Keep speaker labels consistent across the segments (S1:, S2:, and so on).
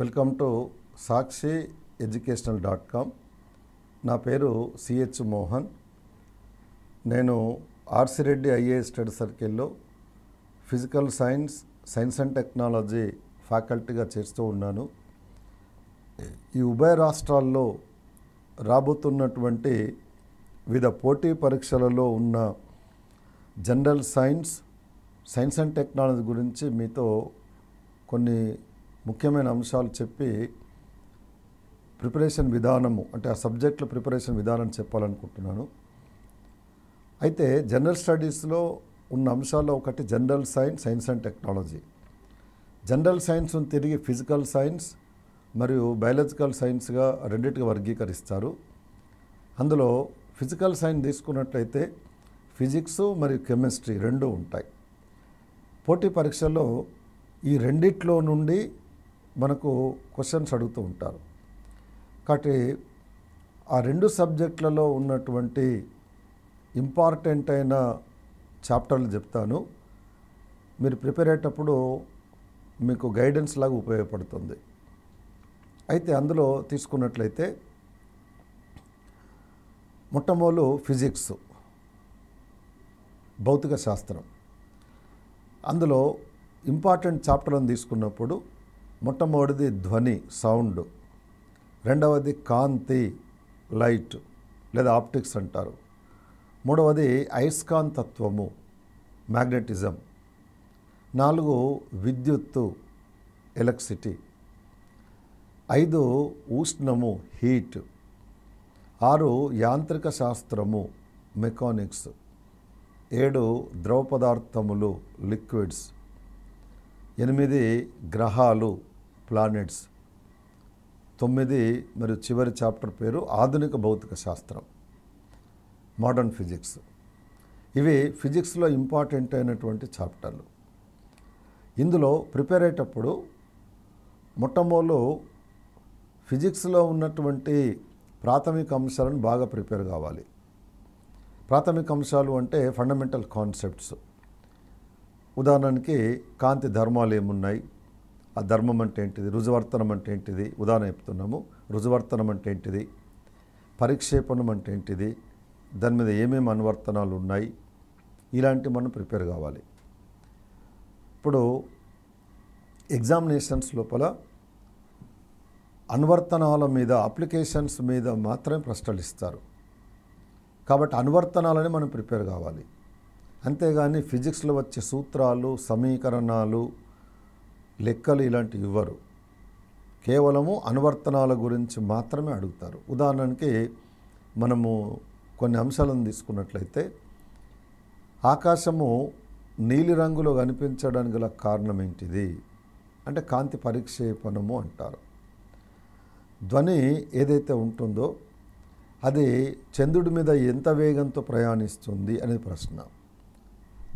S1: welcome to Sakshi educational dot com నా పేరు CH Mohan నేను ఆర్సి రెడ్డి ఐఏఎస్ స్టడీ సర్కిల్లో physical science science and technology ఫ్యాకల్టీగా చేస్తూ ఉన్నాను ఈ ఉభయ రాష్ట్రాల్లో రాబోతున్నటువంటి వివిధ పోటీ పరీక్షలలో ఉన్న general science science and technology గురించి మీతో కొన్ని ముఖ్యమైన అంశాలు చెప్పి ప్రిపరేషన్ విధానము అంటే ఆ సబ్జెక్టుల ప్రిపరేషన్ విధానం చెప్పాలనుకుంటున్నాను అయితే జనరల్ స్టడీస్లో ఉన్న అంశాల్లో ఒకటి general science science and technology general సైన్స్ను తిరిగి ఫిజికల్ సైన్స్ మరియు బయాలజికల్ సైన్స్గా రెండింటిగా వర్గీకరిస్తారు అందులో ఫిజికల్ సైన్స్ తీసుకున్నట్లయితే ఫిజిక్స్ మరియు కెమిస్ట్రీ రెండు ఉంటాయి పోటీ పరీక్షల్లో ఈ రెండిట్లో నుండి మనకు క్వశ్చన్స్ అడుగుతూ ఉంటారు కాబట్టి ఆ రెండు సబ్జెక్టులలో ఉన్నటువంటి ఇంపార్టెంట్ అయిన చాప్టర్లు చెప్తాను మీరు ప్రిపేర్ అయ్యేటప్పుడు మీకు గైడెన్స్ లాగా ఉపయోగపడుతుంది అయితే అందులో తీసుకున్నట్లయితే మొట్టమొదలు ఫిజిక్స్ భౌతిక శాస్త్రం అందులో ఇంపార్టెంట్ చాప్టర్లను తీసుకున్నప్పుడు మొట్టమొదటిది ధ్వని సౌండ్ రెండవది కాంతి లైట్ లేదా ఆప్టిక్స్ అంటారు మూడవది అయస్కాంతత్వము మ్యాగ్నెటిజం నాలుగు విద్యుత్తు ఎలక్ట్రిసిటీ ఐదు ఉష్ణము హీట్ ఆరు యాంత్రిక శాస్త్రము మెకానిక్స్ ఏడు ద్రవ పదార్థములు లిక్విడ్స్ ఎనిమిది గ్రహాలు ప్లానెట్స్ తొమ్మిది మరియు చివరి చాప్టర్ పేరు ఆధునిక భౌతిక శాస్త్రం మోడర్న్ ఫిజిక్స్ ఇవి ఫిజిక్స్లో ఇంపార్టెంట్ అయినటువంటి చాప్టర్లు ఇందులో ప్రిపేర్ అయ్యేటప్పుడు మొట్టమొదలు ఫిజిక్స్లో ఉన్నటువంటి ప్రాథమిక అంశాలను బాగా ప్రిపేర్ కావాలి ప్రాథమిక అంశాలు అంటే ఫండమెంటల్ కాన్సెప్ట్స్ ఉదాహరణకి కాంతి ధర్మాలు ఏమున్నాయి ఆ ధర్మం అంటే ఏంటిది రుజువర్తనం అంటే ఏంటిది ఉదాహరణ చెప్తున్నాము రుజువర్తనం అంటే ఏంటిది పరిక్షేపణం అంటే ఏంటిది దాని మీద ఏమేమి అనువర్తనాలు ఉన్నాయి ఇలాంటివి మనం ప్రిపేర్ కావాలి ఇప్పుడు ఎగ్జామినేషన్స్ లోపల అనువర్తనాల మీద అప్లికేషన్స్ మీద మాత్రమే ప్రశ్నలు ఇస్తారు కాబట్టి అనువర్తనాలని మనం ప్రిపేర్ కావాలి అంతేగాని ఫిజిక్స్లో వచ్చే సూత్రాలు సమీకరణాలు లెక్కలు ఇలాంటివి ఇవ్వరు కేవలము అనువర్తనాల గురించి మాత్రమే అడుగుతారు ఉదాహరణకి మనము కొన్ని అంశాలను తీసుకున్నట్లయితే ఆకాశము నీలిరంగులో కనిపించడానికి గల కారణం ఏంటిది అంటే కాంతి పరిక్షేపణము అంటారు ధ్వని ఏదైతే ఉంటుందో అది చంద్రుడి మీద ఎంత వేగంతో ప్రయాణిస్తుంది అనే ప్రశ్న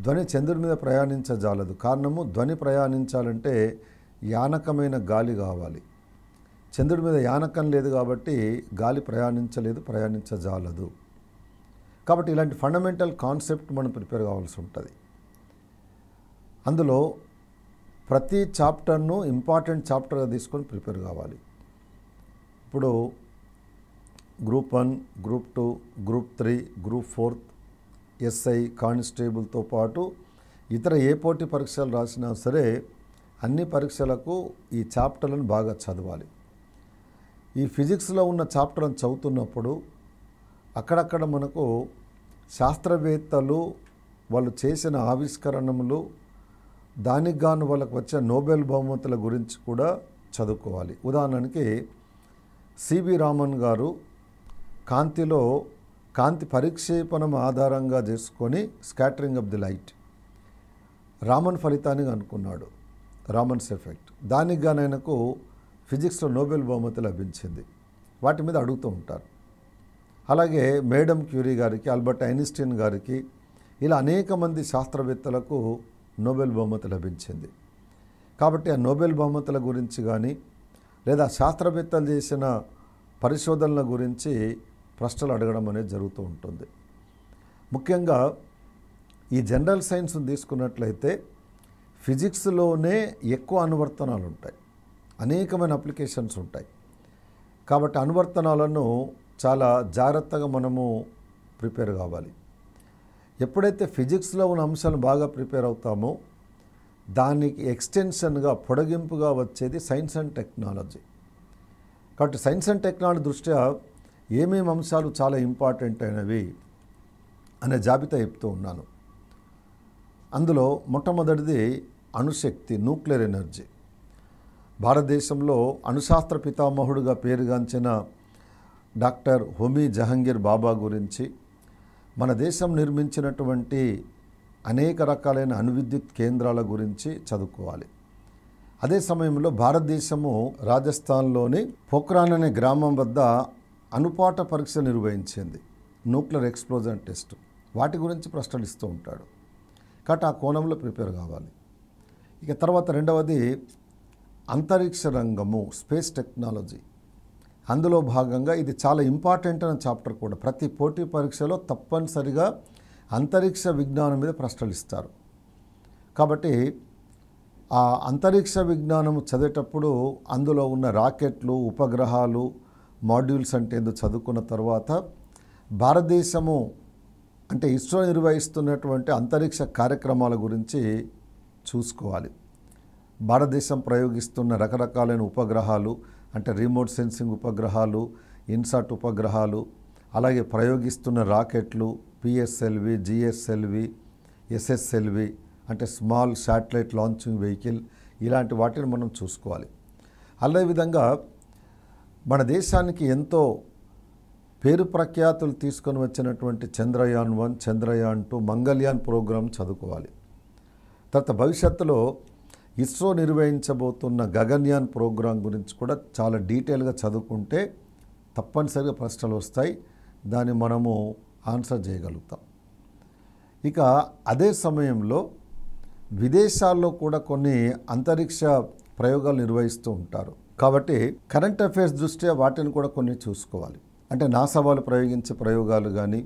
S1: ధ్వని చంద్రుడి మీద ప్రయాణించజాలదు కారణము ధ్వని ప్రయాణించాలంటే యానకమైన గాలి కావాలి చంద్రుడి మీద యానకం లేదు కాబట్టి గాలి ప్రయాణించలేదు ప్రయాణించజాలదు కాబట్టి ఇలాంటి ఫండమెంటల్ కాన్సెప్ట్ మనం ప్రిపేర్ కావాల్సి ఉంటుంది అందులో ప్రతి చాప్టర్ను ఇంపార్టెంట్ చాప్టర్గా తీసుకొని ప్రిపేర్ కావాలి ఇప్పుడు group one group two group three group fourth SI కానిస్టేబుల్తో పాటు ఇతర ఏ పోటీ పరీక్షలు రాసినా సరే అన్ని పరీక్షలకు ఈ చాప్టర్లను బాగా చదవాలి ఈ ఫిజిక్స్లో ఉన్న చాప్టర్లను చదువుతున్నప్పుడు అక్కడక్కడ మనకు శాస్త్రవేత్తలు వాళ్ళు చేసిన ఆవిష్కరణములు దానికి గాను వాళ్ళకు వచ్చే నోబెల్ బహుమతుల గురించి కూడా చదువుకోవాలి ఉదాహరణకి సివి రామన్ గారు కాంతిలో కాంతి పరిక్షేపణం ఆధారంగా చేసుకొని scattering of the light Raman ఫలితాన్ని అనుకున్నాడు రామన్స్ ఎఫెక్ట్ దానికి గాను ఆయనకు ఫిజిక్స్లో నోబెల్ బహుమతి లభించింది వాటి మీద అడుగుతూ ఉంటారు అలాగే మేడం క్యూరీ గారికి ఆల్బర్ట్ ఐన్స్టీన్ గారికి ఇలా అనేక మంది శాస్త్రవేత్తలకు నోబెల్ బహుమతి లభించింది కాబట్టి ఆ నోబెల్ బహుమతుల గురించి కానీ లేదా శాస్త్రవేత్తలు చేసిన పరిశోధనల గురించి ప్రశ్నలు అడగడం అనేది జరుగుతూ ఉంటుంది ముఖ్యంగా ఈ జనరల్ సైన్స్ని తీసుకున్నట్లయితే ఫిజిక్స్లోనే ఎక్కువ అనువర్తనాలు ఉంటాయి అనేకమైన అప్లికేషన్స్ ఉంటాయి కాబట్టి అనువర్తనాలను చాలా జాగ్రత్తగా మనము ప్రిపేర్ కావాలి ఎప్పుడైతే ఫిజిక్స్లో ఉన్న అంశాలు బాగా ప్రిపేర్ అవుతామో దానికి ఎక్స్టెన్షన్గా పొడగింపుగా వచ్చేది సైన్స్ అండ్ టెక్నాలజీ కాబట్టి సైన్స్ అండ్ టెక్నాలజీ దృష్ట్యా ఏమేమి అంశాలు చాలా ఇంపార్టెంట్ అయినవి అనే జాబితా చెప్తూ ఉన్నాను అందులో మొట్టమొదటిది అణుశక్తి న్యూక్లియర్ ఎనర్జీ భారతదేశంలో అణుశాస్త్ర పితామహుడుగా పేరుగాంచిన డాక్టర్ హోమీ జహంగీర్ బాబా గురించి మన దేశం నిర్మించినటువంటి అనేక రకాలైన అణువిద్యుత్ కేంద్రాల గురించి చదువుకోవాలి అదే సమయంలో భారతదేశము రాజస్థాన్లోని పోఖ్రాన్ అనే గ్రామం వద్ద అనుపాట పరీక్ష నిర్వహించింది న్యూక్లియర్ ఎక్స్ప్లోజన్ టెస్ట్ వాటి గురించి ప్రశ్నలు ఇస్తూ ఉంటాడు కాబట్టి ఆ కోణంలో ప్రిపేర్ కావాలి ఇక తర్వాత రెండవది అంతరిక్ష రంగము స్పేస్ టెక్నాలజీ అందులో భాగంగా ఇది చాలా ఇంపార్టెంట్ అనే చాప్టర్ కూడా ప్రతి పోటీ పరీక్షలో తప్పనిసరిగా అంతరిక్ష విజ్ఞానం మీద ప్రశ్నలు ఇస్తారు కాబట్టి ఆ అంతరిక్ష విజ్ఞానం చదివేటప్పుడు అందులో ఉన్న రాకెట్లు ఉపగ్రహాలు మాడ్యూల్స్ అంటే ఏందో చదువుకున్న తర్వాత భారతదేశము అంటే ఇస్రో నిర్వహిస్తున్నటువంటి అంతరిక్ష కార్యక్రమాల గురించి చూసుకోవాలి భారతదేశం ప్రయోగిస్తున్న రకరకాలైన ఉపగ్రహాలు అంటే రిమోట్ సెన్సింగ్ ఉపగ్రహాలు ఇన్సాట్ ఉపగ్రహాలు అలాగే ప్రయోగిస్తున్న రాకెట్లు పిఎస్ఎల్వి జిఎస్ఎల్వి ఎస్ఎస్ఎల్వి అంటే స్మాల్ శాటిలైట్ లాంచింగ్ వెహికల్ ఇలాంటి వాటిని మనం చూసుకోవాలి అదేవిధంగా మన దేశానికి ఎంతో పేరు ప్రఖ్యాతులు తీసుకొని వచ్చినటువంటి Chandrayaan one Chandrayaan two Mangalyaan programme చదువుకోవాలి తర్వాత భవిష్యత్తులో ఇస్రో నిర్వహించబోతున్న గగన్యాన్ ప్రోగ్రాం గురించి కూడా చాలా డీటెయిల్గా చదువుకుంటే తప్పనిసరిగా ప్రశ్నలు వస్తాయి దాన్ని మనము ఆన్సర్ చేయగలుగుతాం ఇక అదే సమయంలో విదేశాల్లో కూడా కొన్ని అంతరిక్ష ప్రయోగాలు నిర్వహిస్తూ ఉంటారు కాబట్టి కరెంట్ అఫైర్స్ దృష్ట్యా వాటిని కూడా కొన్ని చూసుకోవాలి అంటే నాసా వాళ్ళు ప్రయోగించే ప్రయోగాలు కానీ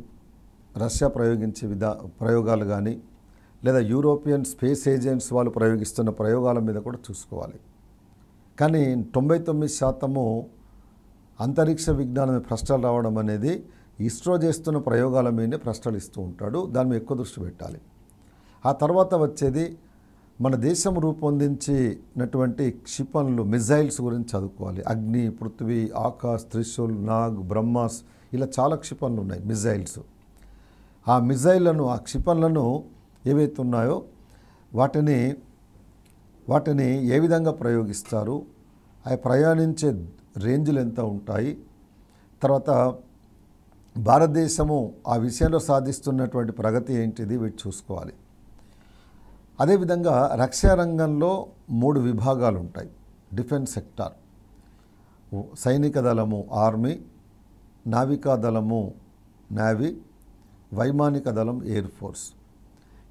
S1: రష్యా ప్రయోగించే విధా ప్రయోగాలు కానీ లేదా యూరోపియన్ స్పేస్ ఏజెంట్స్ వాళ్ళు ప్రయోగిస్తున్న ప్రయోగాల మీద కూడా చూసుకోవాలి కానీ తొంభై తొమ్మిది శాతము అంతరిక్ష విజ్ఞానం ప్రశ్నలు రావడం అనేది ఇస్రో చేస్తున్న ప్రయోగాల మీదనే ప్రశ్నలు ఇస్తూ ఉంటాడు దాని మీద ఎక్కువ దృష్టి పెట్టాలి ఆ తర్వాత వచ్చేది మన దేశం రూపొందించినటువంటి క్షిపణులు మిజైల్స్ గురించి చదువుకోవాలి అగ్ని పృథ్వీ ఆకాశ్ త్రిశూల్ నాగ్ బ్రహ్మాస్ ఇలా చాలా క్షిపణులు ఉన్నాయి మిజైల్స్ ఆ మిజైళ్లను ఆ క్షిపణులను ఏవైతే ఉన్నాయో వాటిని వాటిని ఏ విధంగా ప్రయోగిస్తారు అవి ప్రయాణించే రేంజ్లు ఎంత ఉంటాయి తర్వాత భారతదేశము ఆ విషయంలో సాధిస్తున్నటువంటి ప్రగతి ఏంటిది వీటి చూసుకోవాలి అదేవిధంగా రక్షా రంగంలో మూడు విభాగాలు ఉంటాయి డిఫెన్స్ సెక్టార్ సైనిక దళము ఆర్మీ నావికా దళము నావీ వైమానిక దళం ఎయిర్ ఫోర్స్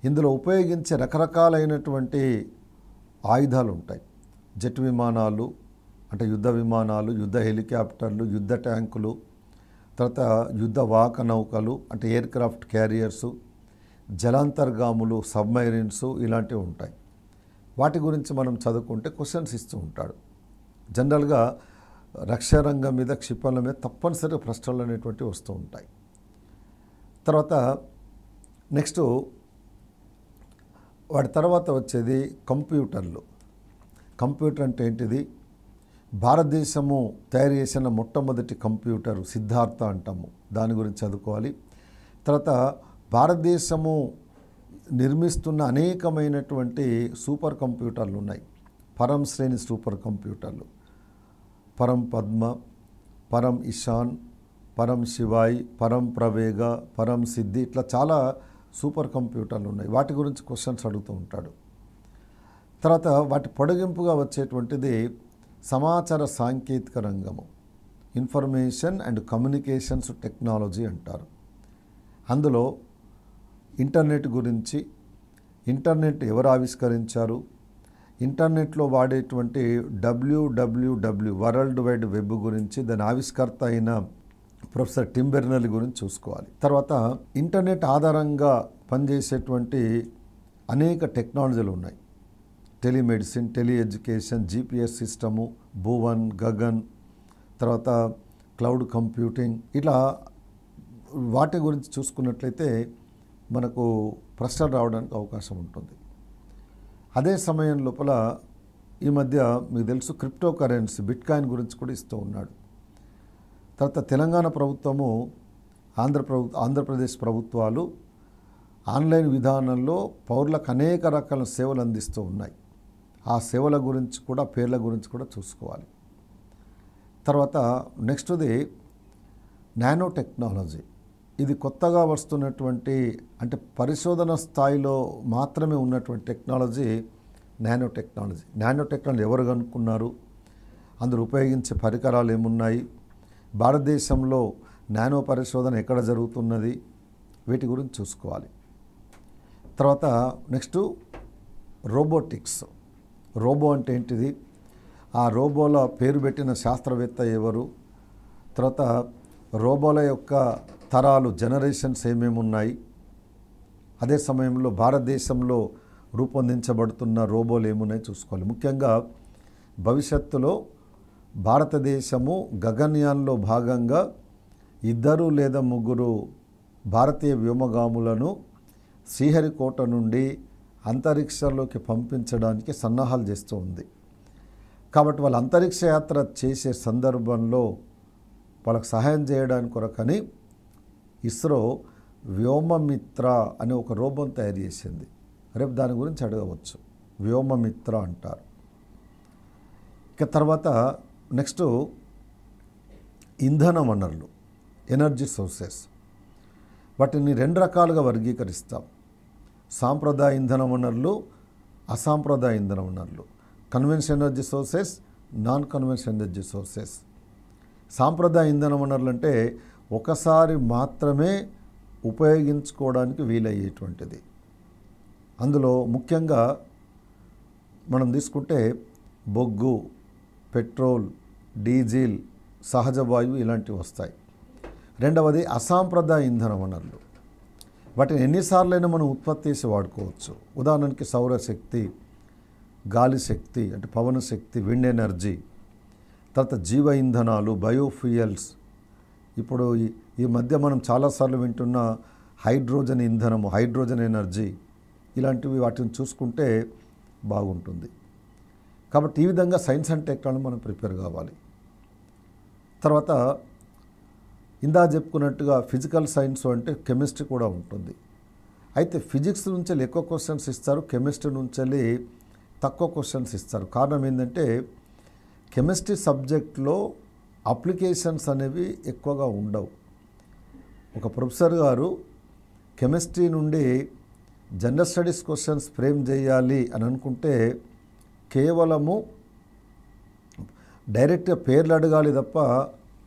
S1: ఇందులో ఉపయోగించే రకరకాలైనటువంటి ఆయుధాలు ఉంటాయి జెట్ విమానాలు అంటే యుద్ధ విమానాలు యుద్ధ హెలికాప్టర్లు యుద్ధ ట్యాంకులు తర్వాత యుద్ధ వాహక నౌకలు అంటే ఎయిర్ క్రాఫ్ట్ క్యారియర్సు జలాంతర్గాములు సబ్మెరీన్స్ ఇలాంటివి ఉంటాయి వాటి గురించి మనం చదువుకుంటే క్వశ్చన్స్ ఇస్తూ ఉంటాడు జనరల్గా రక్షారంగం మీద క్షిపణుల మీద తప్పనిసరిగా ప్రశ్నలు అనేటువంటివి వస్తూ ఉంటాయి తర్వాత నెక్స్ట్ వాటి తర్వాత వచ్చేది కంప్యూటర్లు కంప్యూటర్ అంటే ఏంటిది భారతదేశము తయారు చేసిన మొట్టమొదటి కంప్యూటర్ సిద్ధార్థ అంటాము దాని గురించి చదువుకోవాలి తర్వాత భారతదేశము నిర్మిస్తున్న అనేకమైనటువంటి సూపర్ కంప్యూటర్లు ఉన్నాయి పరం శ్రేణి సూపర్ కంప్యూటర్లు పరం పద్మ పరం ఇషాన్ పరం శివాయ్ పరం ప్రవేగ పరం సిద్ధి ఇట్లా చాలా సూపర్ కంప్యూటర్లు ఉన్నాయి వాటి గురించి క్వశ్చన్స్ అడుగుతూ ఉంటాడు తర్వాత వాటి పొడిగింపుగా వచ్చేటువంటిది సమాచార సాంకేతిక రంగము ఇన్ఫర్మేషన్ అండ్ కమ్యూనికేషన్స్ టెక్నాలజీ అంటారు అందులో ఇంటర్నెట్ గురించి ఇంటర్నెట్ ఎవరు ఆవిష్కరించారు ఇంటర్నెట్లో వాడేటువంటి డబ్ల్యూడబ్ల్యూడబ్ల్యూ వరల్డ్ వైడ్ వెబ్ గురించి దాని ఆవిష్కర్త అయిన ప్రొఫెసర్ టింబెర్నల్ గురించి చూసుకోవాలి తర్వాత ఇంటర్నెట్ ఆధారంగా పనిచేసేటువంటి అనేక టెక్నాలజీలు ఉన్నాయి telemedicine tele education GPS system Bhuvan Gagan తర్వాత క్లౌడ్ కంప్యూటింగ్ ఇట్లా వాటి గురించి చూసుకున్నట్లయితే మనకు ప్రశ్నలు రావడానికి అవకాశం ఉంటుంది అదే సమయం లోపల ఈ మధ్య మీకు తెలుసు క్రిప్టో కరెన్సీ బిట్కాయిన్ గురించి కూడా ఇస్తూ ఉన్నాడు తర్వాత తెలంగాణ ప్రభుత్వము ఆంధ్ర ప్రభు ఆంధ్రప్రదేశ్ ప్రభుత్వాలు ఆన్లైన్ విధానంలో పౌరులకు అనేక రకాల సేవలు అందిస్తూ ఉన్నాయి ఆ సేవల గురించి కూడా పేర్ల గురించి కూడా చూసుకోవాలి తర్వాత నెక్స్ట్ది నానో టెక్నాలజీ ఇది కొత్తగా వస్తున్నటువంటి అంటే పరిశోధన స్థాయిలో మాత్రమే ఉన్నటువంటి technology nano technology nano technology ఎవరు కనుక్కున్నారు అందులో ఉపయోగించే పరికరాలు ఏమున్నాయి భారతదేశంలో నానో పరిశోధన ఎక్కడ జరుగుతున్నది వీటి గురించి చూసుకోవాలి తర్వాత నెక్స్ట్ రోబోటిక్స్ రోబో అంటే ఏంటిది ఆ రోబోల పేరు పెట్టిన శాస్త్రవేత్త ఎవరు తర్వాత రోబోల యొక్క తరాలు జనరేషన్స్ ఏమేమి ఉన్నాయి అదే సమయంలో భారతదేశంలో రూపొందించబడుతున్న రోబోలు ఏమున్నాయి చూసుకోవాలి ముఖ్యంగా భవిష్యత్తులో భారతదేశము గగన్యాన్లో భాగంగా ఇద్దరు లేదా ముగ్గురు భారతీయ వ్యోమగాములను శ్రీహరికోట నుండి అంతరిక్షంలోకి పంపించడానికి సన్నాహాలు చేస్తూ ఉంది కాబట్టి వాళ్ళు అంతరిక్ష యాత్ర చేసే సందర్భంలో వాళ్ళకి సహాయం చేయడానికి కొరకని ఇస్రో వ్యోమమిత్ర అనే ఒక రూపం తయారు చేసింది రేపు దాని గురించి అడగవచ్చు వ్యోమమిత్ర అంటారు ఇక తర్వాత నెక్స్ట్ ఇంధన వనరులు ఎనర్జీ సోర్సెస్ వాటిని రెండు రకాలుగా వర్గీకరిస్తాం సాంప్రదాయ ఇంధన వనరులు అసాంప్రదాయ ఇంధన వనరులు convention energy sources non convention energy sources సాంప్రదాయ ఇంధన వనరులు అంటే ఒకసారి మాత్రమే ఉపయోగించుకోవడానికి వీలయ్యేటువంటిది అందులో ముఖ్యంగా మనం తీసుకుంటే బొగ్గు పెట్రోల్ డీజిల్ సహజ వాయువు ఇలాంటివి వస్తాయి రెండవది అసాంప్రదాయ ఇంధన వనరులు వాటిని ఎన్నిసార్లైనా మనం ఉత్పత్తి చేసి వాడుకోవచ్చు ఉదాహరణకి సౌరశక్తి గాలి శక్తి అంటే పవన శక్తి విండ్ ఎనర్జీ తర్వాత జీవ ఇంధనాలు బయోఫ్యూయల్స్ ఇప్పుడు ఈ మధ్య మనం చాలాసార్లు వింటున్న హైడ్రోజన్ ఇంధనము హైడ్రోజన్ ఎనర్జీ ఇలాంటివి వాటిని చూసుకుంటే బాగుంటుంది కాబట్టి ఈ విధంగా సైన్స్ అండ్ టెక్నాలజీ మనం ప్రిపేర్ కావాలి తర్వాత ఇందా చెప్పుకున్నట్టుగా ఫిజికల్ సైన్స్ అంటే కెమిస్ట్రీ కూడా ఉంటుంది అయితే ఫిజిక్స్ నుంచి ఎక్కువ క్వశ్చన్స్ ఇస్తారు కెమిస్ట్రీ నుంచి తక్కువ క్వశ్చన్స్ ఇస్తారు కారణం ఏంటంటే కెమిస్ట్రీ సబ్జెక్ట్లో అప్లికేషన్స్ అనేవి ఎక్కువగా ఉండవు ఒక ప్రొఫెసర్ గారు కెమిస్ట్రీ నుండి జనరల్ స్టడీస్ క్వశ్చన్స్ ఫ్రేమ్ చేయాలి అని అనుకుంటే కేవలము డైరెక్ట్గా పేర్లు అడగాలి తప్ప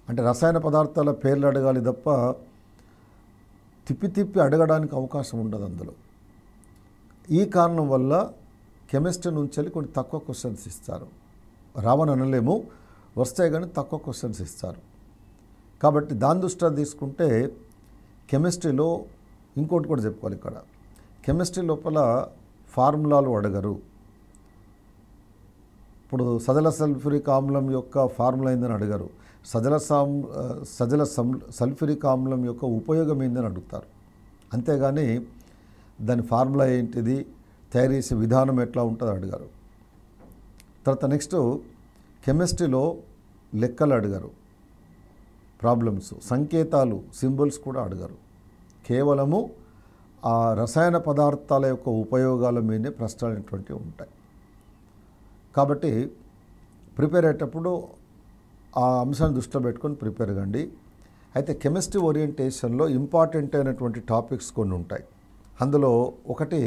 S1: అంటే రసాయన పదార్థాల పేర్లు అడగాలి తప్ప తిప్పి తిప్పి అడగడానికి అవకాశం ఉండదు అందులో ఈ కారణం వల్ల కెమిస్ట్రీ నుంచి కొన్ని తక్కువ క్వశ్చన్స్ ఇస్తారు రావని అనలేము వస్తాయి కానీ తక్కువ క్వశ్చన్స్ ఇస్తారు కాబట్టి దాని దృష్ట్యా తీసుకుంటే కెమిస్ట్రీలో ఇంకోటి కూడా చెప్పుకోవాలి ఇక్కడ కెమిస్ట్రీ లోపల ఫార్ములాలు అడగరు ఇప్పుడు సజల సల్ఫ్యూరిక్ ఆమ్లం యొక్క ఫార్ములా ఏందని అడగరు సజల సామ్ సజల సల్ఫ్యూరిక్ ఆమ్లం యొక్క ఉపయోగం ఏందని అడుగుతారు అంతేగాని దాని ఫార్ములా ఏంటిది తయారు చేసే విధానం ఎట్లా ఉంటుందో అడిగారు తర్వాత నెక్స్ట్ కెమిస్ట్రీలో లెక్కలు అడిగారు ప్రాబ్లమ్స్ సంకేతాలు సింబల్స్ కూడా అడిగారు కేవలము ఆ రసాయన పదార్థాల యొక్క ఉపయోగాల మీదే ప్రశ్నలు ఉంటాయి కాబట్టి ప్రిపేర్ అయ్యేటప్పుడు ఆ అంశాన్ని దృష్టిలో పెట్టుకొని ప్రిపేర్ కండి అయితే కెమిస్ట్రీ ఓరియంటేషన్లో ఇంపార్టెంట్ అయినటువంటి టాపిక్స్ కొన్ని ఉంటాయి అందులో ఒకటి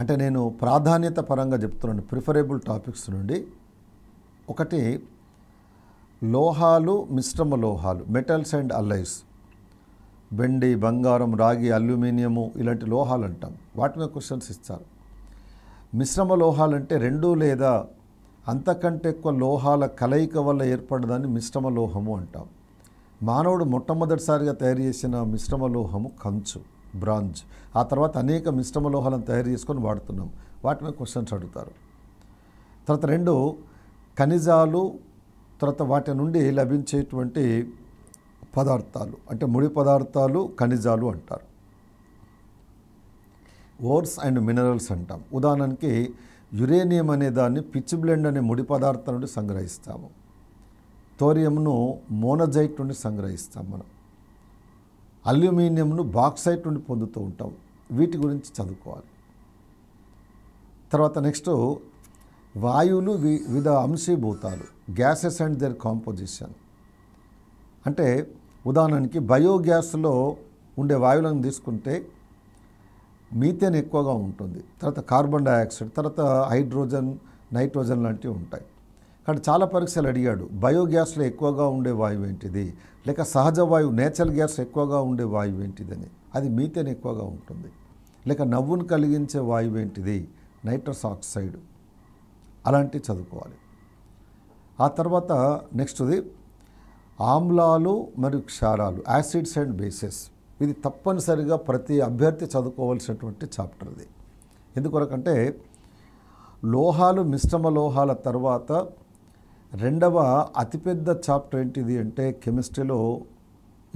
S1: అంటే నేను ప్రాధాన్యత పరంగా చెప్తున్నాను ప్రిఫరబుల్ టాపిక్స్ నుండి ఒకటి లోహాలు మిశ్రమ లోహాలు మెటల్స్ అండ్ అల్లైస్ వెండి బంగారం రాగి అల్యూమినియము ఇలాంటి లోహాలు అంటాం వాటి మీద క్వశ్చన్స్ ఇస్తారు మిశ్రమ లోహాలు అంటే రెండు లేదా అంతకంటే ఎక్కువ లోహాల కలయిక వల్ల ఏర్పడదాన్ని మిశ్రమ లోహము అంటాం మానవుడు మొట్టమొదటిసారిగా తయారు చేసిన మిశ్రమ లోహము కంచు బ్రాంజ్ ఆ తర్వాత అనేక మిశ్రమ లోహాలను తయారు చేసుకొని వాడుతున్నాం వాటిని క్వశ్చన్స్ అడుగుతారు తర్వాత రెండు ఖనిజాలు తర్వాత వాటి నుండి లభించేటువంటి పదార్థాలు అంటే ముడి పదార్థాలు ఖనిజాలు అంటారు ఓర్స్ అండ్ మినరల్స్ అంటాం ఉదాహరణకి యురేనియం అనే దాన్ని పిచ్ బ్లెండ్ అనే ముడి పదార్థం నుండి సంగ్రహిస్తాము థోరియంను మోనజైట్ నుండి సంగ్రహిస్తాం మనం అల్యూమినియంను బాక్సైట్ నుండి పొందుతూ ఉంటాం వీటి గురించి చదువుకోవాలి తర్వాత నెక్స్ట్ వాయువులు వివిధ అంశీభూతాలు గ్యాసెస్ అండ్ దేర్ కాంపోజిషన్ అంటే ఉదాహరణకి బయోగ్యాస్లో ఉండే వాయువులను తీసుకుంటే మీథేన్ ఎక్కువగా ఉంటుంది తర్వాత కార్బన్ డైఆక్సైడ్ తర్వాత హైడ్రోజన్ నైట్రోజన్ లాంటివి ఉంటాయి కానీ చాలా పరీక్షలు అడిగాడు బయోగ్యాస్లో ఎక్కువగా ఉండే వాయువు ఏంటిది లేక సహజ వాయువు నేచురల్ గ్యాస్ ఎక్కువగా ఉండే వాయువు ఏంటిదని అది మీథేన్ ఎక్కువగా ఉంటుంది లేక నవ్వును కలిగించే వాయువు ఏంటిది నైట్రస్ ఆక్సైడ్ అలాంటివి చదువుకోవాలి ఆ తర్వాత నెక్స్ట్ది ఆమ్లాలు మరియు క్షారాలు యాసిడ్స్ అండ్ బేసెస్ ఇది తప్పనిసరిగా ప్రతి అభ్యర్థి చదువుకోవాల్సినటువంటి చాప్టర్ ఇది ఎందుకొరకంటే లోహాలు మిశ్రమ లోహాల తర్వాత రెండవ అతిపెద్ద చాప్టర్ ఏంటిది అంటే కెమిస్ట్రీలో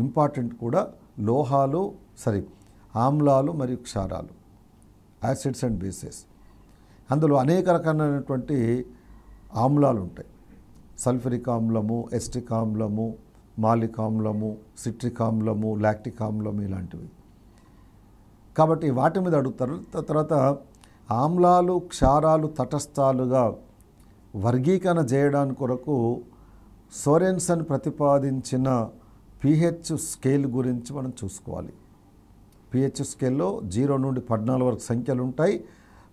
S1: ఇంపార్టెంట్ కూడా లోహాలు సరే ఆమ్లాలు మరియు క్షారాలు యాసిడ్స్ అండ్ బేసెస్ అందులో అనేక రకాలైనటువంటి ఆమ్లాలు ఉంటాయి సల్ఫరిక్ ఆమ్లము ఎస్టిక్ ఆమ్లము మాలిక్ ఆమ్లము సిట్రిక్ ఆమ్లము లాక్టిక్ ఆమ్లము ఇలాంటివి కాబట్టి వాటి మీద అడుగుతారు తర్వాత ఆమ్లాలు క్షారాలు తటస్థాలుగా వర్గీకరణ చేయడానికి కొరకు సోరెన్సన్ ప్రతిపాదించిన పిహెచ్ స్కేల్ గురించి మనం చూసుకోవాలి పిహెచ్ స్కేల్లో జీరో నుండి పద్నాలుగు వరకు సంఖ్యలు ఉంటాయి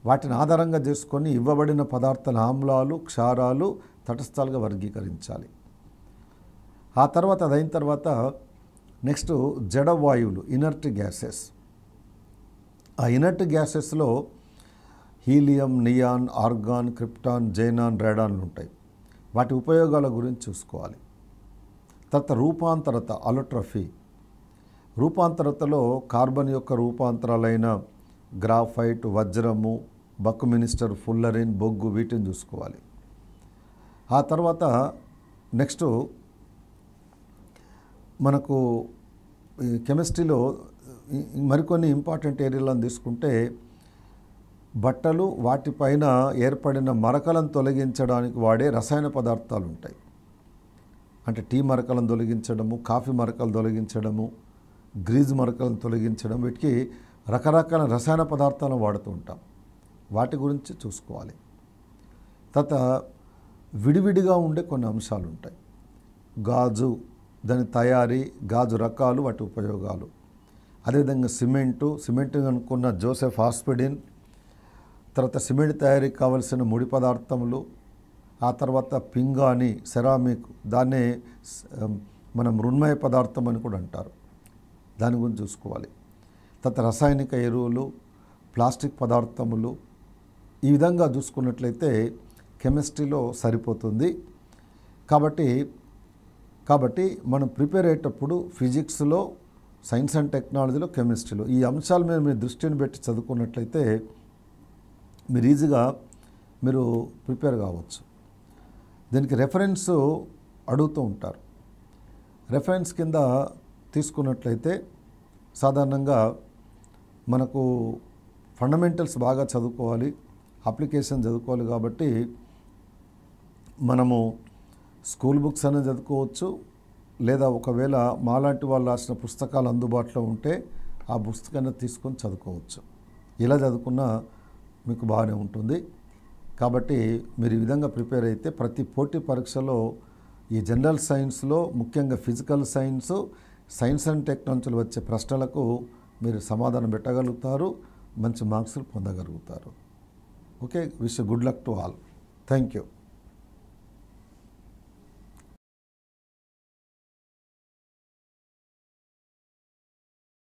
S1: వాటిని ఆధారంగా చేసుకొని ఇవ్వబడిన పదార్థాల ఆమ్లాలు క్షారాలు తటస్థాలుగా వర్గీకరించాలి ఆ తర్వాత అదైన తర్వాత నెక్స్ట్ జడ వాయువులు ఇనర్ట్ గ్యాసెస్ ఆ ఇనర్ట్ గ్యాసెస్లో helium neon argon krypton xenon రేడాన్లు ఉంటాయి వాటి ఉపయోగాల గురించి చూసుకోవాలి తర్వాత రూపాంతరత అలోట్రఫీ రూపాంతరతలో కార్బన్ యొక్క రూపాంతరాలైన గ్రాఫైట్ వజ్రము బక్ మినిస్టర్ ఫుల్లరిన్ బొగ్గు వీటిని చూసుకోవాలి ఆ తర్వాత నెక్స్ట్ మనకు కెమిస్ట్రీలో మరికొన్ని ఇంపార్టెంట్ ఏరియాలను తీసుకుంటే బట్టలు వాటిపైన ఏర్పడిన మరకలను తొలగించడానికి వాడే రసాయన పదార్థాలు ఉంటాయి అంటే టీ మరకలను తొలగించడము కాఫీ మరకలు తొలగించడము గ్రీజ్ మరకలను తొలగించడం వీటికి రకరకాల రసాయన పదార్థాలను వాడుతూ ఉంటాం వాటి గురించి చూసుకోవాలి తర్వాత విడివిడిగా ఉండే కొన్ని అంశాలు ఉంటాయి గాజు దాని తయారీ గాజు రకాలు వాటి ఉపయోగాలు అదేవిధంగా సిమెంటు సిమెంట్ అనుకున్న జోసెఫ్ హాస్పిడిన్ తర్వాత సిమెంట్ తయారీకి కావలసిన ముడి పదార్థములు ఆ తర్వాత పింగాని సెరామిక్ దాన్నే మనం మృణ్మయ పదార్థం అని కూడా అంటారు దాని గురించి చూసుకోవాలి తర్వాత రసాయనిక ఎరువులు ప్లాస్టిక్ పదార్థములు ఈ విధంగా చూసుకున్నట్లయితే కెమిస్ట్రీలో సరిపోతుంది కాబట్టి కాబట్టి మనం ప్రిపేర్ అయ్యేటప్పుడు ఫిజిక్స్లో సైన్స్ అండ్ టెక్నాలజీలో కెమిస్ట్రీలో ఈ అంశాల మీద మీరు దృష్టిని పెట్టి చదువుకున్నట్లయితే మీరు ఈజీగా మీరు ప్రిపేర్ కావచ్చు దీనికి రెఫరెన్స్ అడుగుతూ ఉంటారు రెఫరెన్స్ కింద తీసుకున్నట్లయితే సాధారణంగా మనకు ఫండమెంటల్స్ బాగా చదువుకోవాలి అప్లికేషన్ చదువుకోవాలి కాబట్టి మనము స్కూల్ బుక్స్ అనేది చదువుకోవచ్చు లేదా ఒకవేళ మాలాంటి వాళ్ళు రాసిన పుస్తకాలు అందుబాటులో ఉంటే ఆ పుస్తకాన్ని తీసుకొని చదువుకోవచ్చు ఇలా చదువుకున్నా మీకు బాగానే ఉంటుంది కాబట్టి మీరు ఈ విధంగా ప్రిపేర్ అయితే ప్రతి పోటీ పరీక్షలో ఈ జనరల్ సైన్స్లో ముఖ్యంగా ఫిజికల్ సైన్స్ సైన్స్ అండ్ టెక్నాలజీలు వచ్చే ప్రశ్నలకు మీరు సమాధానం పెట్టగలుగుతారు మంచి మార్క్స్ పొందగలుగుతారు okay wish good luck to all thank you